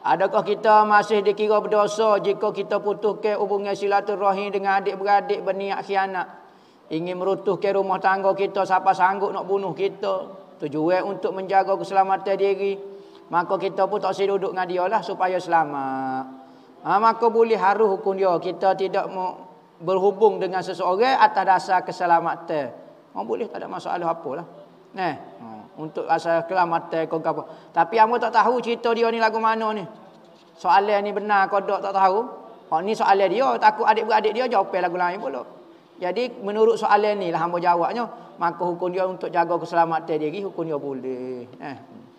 Adakah kita masih dikira berdosa jika kita ke hubungan silaturahim dengan adik-beradik berniat khianat? Ingin merutuh ke rumah tangga kita siapa sanggup nak bunuh kita? Tujuan untuk menjaga keselamatan diri. Maka kita pun tak sedih duduk dengan dia lah supaya selamat. Ha, maka boleh haru hukum dia. Kita tidak berhubung dengan seseorang atas dasar keselamatan. Oh, boleh tak ada masalah apa lah. Eh, ha untuk rasa keselamatan kau apa. Tapi kamu tak tahu cerita dia ni lagu mana ni. Soalan ni benar kau dok tak tahu. Oh ni soalan dia takut adik-beradik dia jawab lagu lain pula. Jadi menurut soalan ni lah hamba jawabnya maka hukum dia untuk jaga keselamatan diri hukum dia boleh. Eh.